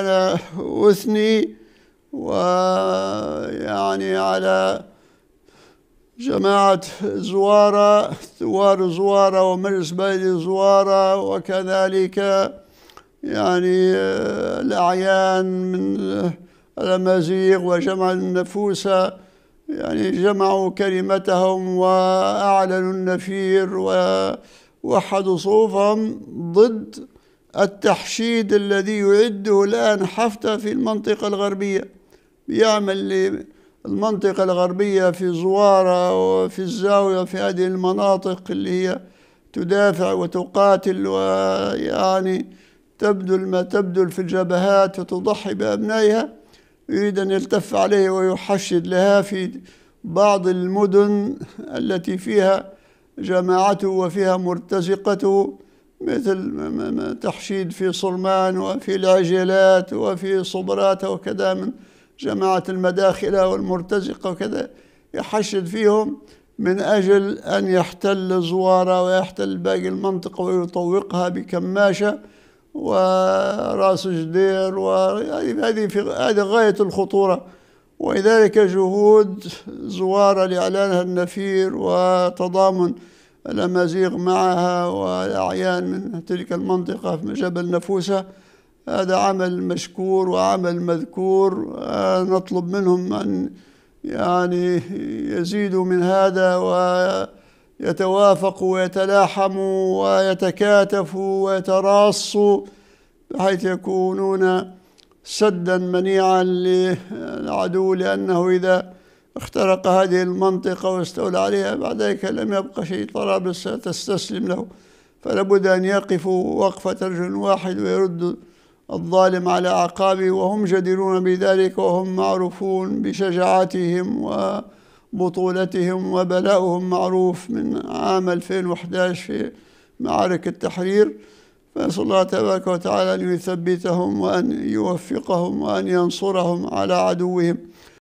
على وثني ويعني على جماعة زوارة ثوار زوارة ومجلس بيد زوارة وكذلك يعني آه، الأعيان من آه، الأمازيغ وجمع النفوس يعني جمعوا كلمتهم وأعلنوا النفير ووحدوا صوفهم ضد التحشيد الذي يعده الآن حفتة في المنطقة الغربية بيعمل المنطقة الغربية في زوارة وفي الزاوية في هذه المناطق اللي هي تدافع وتقاتل ويعني تبذل ما تبذل في الجبهات وتضحي بأبنائها يريد أن يلتف عليه ويحشد لها في بعض المدن التي فيها جماعته وفيها مرتزقته مثل تحشيد في صرمان وفي العجلات وفي صبرات وكذا من جماعة المداخلة والمرتزقة وكذا يحشد فيهم من أجل أن يحتل زوارة ويحتل باقي المنطقة ويطوقها بكماشة وراس جدير وهذه في هذه غاية الخطورة ولذلك جهود زوارة لإعلانها النفير وتضامن الأمازيغ معها والأعيان من تلك المنطقة في جبل نفوسة هذا عمل مشكور وعمل مذكور نطلب منهم أن يعني يزيدوا من هذا ويتوافقوا ويتلاحموا ويتكاتفوا ويتراصوا بحيث يكونون سدا منيعا للعدو لأنه إذا اخترق هذه المنطقة واستولى عليها بعد ذلك لم يبقى شيء طرابلس تستسلم له فلا بد أن يقفوا وقفة رجل واحد ويرد الظالم على أعقابه وهم جديرون بذلك وهم معروفون بشجاعتهم وبطولتهم وبلاؤهم معروف من عام 2011 في معارك التحرير فنسأل الله تبارك وتعالى أن يثبتهم وأن يوفقهم وأن ينصرهم على عدوهم